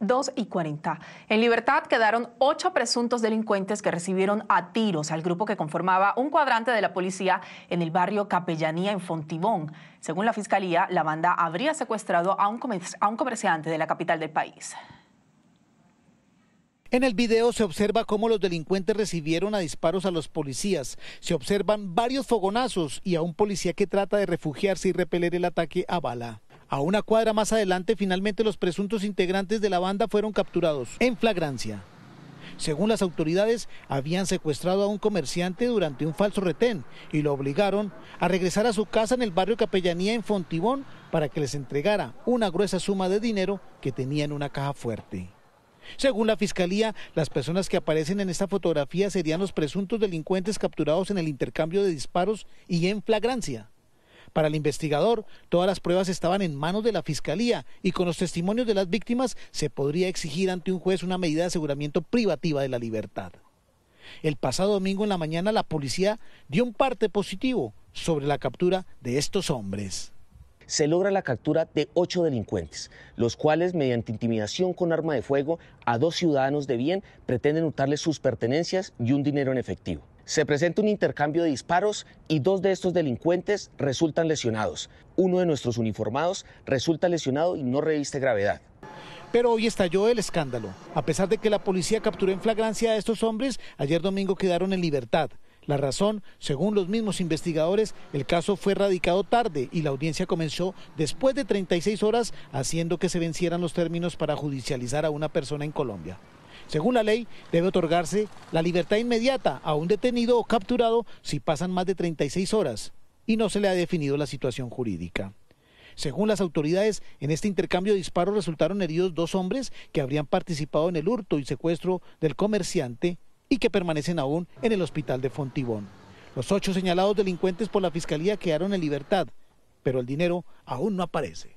2 y 40. En libertad quedaron ocho presuntos delincuentes que recibieron a tiros al grupo que conformaba un cuadrante de la policía en el barrio Capellanía en Fontibón. Según la fiscalía, la banda habría secuestrado a un, a un comerciante de la capital del país. En el video se observa cómo los delincuentes recibieron a disparos a los policías. Se observan varios fogonazos y a un policía que trata de refugiarse y repeler el ataque a bala. A una cuadra más adelante, finalmente los presuntos integrantes de la banda fueron capturados en flagrancia. Según las autoridades, habían secuestrado a un comerciante durante un falso retén y lo obligaron a regresar a su casa en el barrio Capellanía en Fontibón para que les entregara una gruesa suma de dinero que tenía en una caja fuerte. Según la fiscalía, las personas que aparecen en esta fotografía serían los presuntos delincuentes capturados en el intercambio de disparos y en flagrancia. Para el investigador, todas las pruebas estaban en manos de la Fiscalía y con los testimonios de las víctimas se podría exigir ante un juez una medida de aseguramiento privativa de la libertad. El pasado domingo en la mañana la policía dio un parte positivo sobre la captura de estos hombres se logra la captura de ocho delincuentes, los cuales, mediante intimidación con arma de fuego, a dos ciudadanos de bien pretenden notarles sus pertenencias y un dinero en efectivo. Se presenta un intercambio de disparos y dos de estos delincuentes resultan lesionados. Uno de nuestros uniformados resulta lesionado y no reviste gravedad. Pero hoy estalló el escándalo. A pesar de que la policía capturó en flagrancia a estos hombres, ayer domingo quedaron en libertad. La razón, según los mismos investigadores, el caso fue radicado tarde y la audiencia comenzó después de 36 horas, haciendo que se vencieran los términos para judicializar a una persona en Colombia. Según la ley, debe otorgarse la libertad inmediata a un detenido o capturado si pasan más de 36 horas y no se le ha definido la situación jurídica. Según las autoridades, en este intercambio de disparos resultaron heridos dos hombres que habrían participado en el hurto y secuestro del comerciante y que permanecen aún en el hospital de Fontibón. Los ocho señalados delincuentes por la fiscalía quedaron en libertad, pero el dinero aún no aparece.